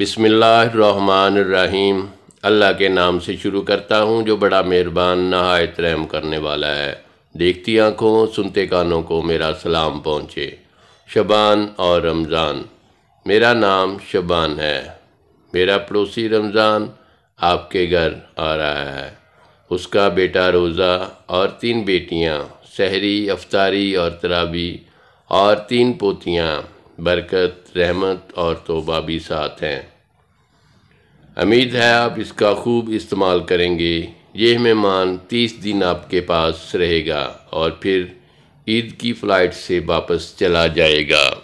बिसमीम अल्लाह के नाम से शुरू करता हूँ जो बड़ा मेहरबान नहायत रहम करने वाला है देखती आँखों सुनते कानों को मेरा सलाम पहुँचे शबान और रमज़ान मेरा नाम शबान है मेरा पड़ोसी रमज़ान आपके घर आ रहा है उसका बेटा रोज़ा और तीन बेटियाँ सहरी अफ्तारी और तराबी और तीन पोतियाँ बरकत रहमत और तोबा भी साथ हैं उम्मीद है आप इसका खूब इस्तेमाल करेंगे ये मेहमान तीस दिन आपके पास रहेगा और फिर ईद की फ़्लाइट से वापस चला जाएगा